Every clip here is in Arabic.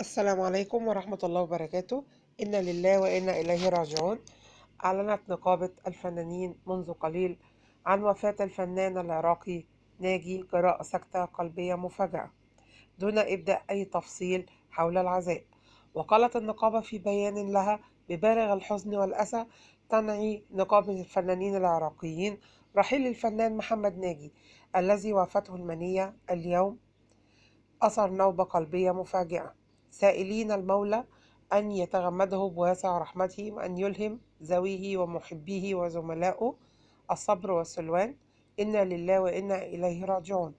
السلام عليكم ورحمة الله وبركاته إنا لله وإنا إليه راجعون أعلنت نقابة الفنانين منذ قليل عن وفاة الفنان العراقي ناجي جراء سكتة قلبية مفاجئة دون إبداء أي تفصيل حول العزاء وقالت النقابة في بيان لها ببالغ الحزن والأسى تنعي نقابة الفنانين العراقيين رحيل الفنان محمد ناجي الذي وافته المنية اليوم أثر نوبة قلبية مفاجئة سائلين المولى أن يتغمده بواسع رحمته وأن يلهم ذويه ومحبيه وزملائه الصبر والسلوان إنا لله وإنا إليه راجعون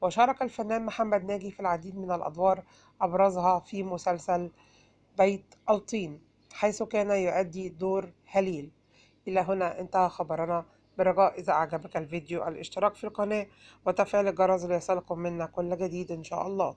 وشارك الفنان محمد ناجي في العديد من الأدوار أبرزها في مسلسل بيت الطين حيث كان يؤدي دور هليل إلى هنا انتهى خبرنا برجاء إذا أعجبك الفيديو الاشتراك في القناة وتفعيل الجرس ليصلكم منا كل جديد إن شاء الله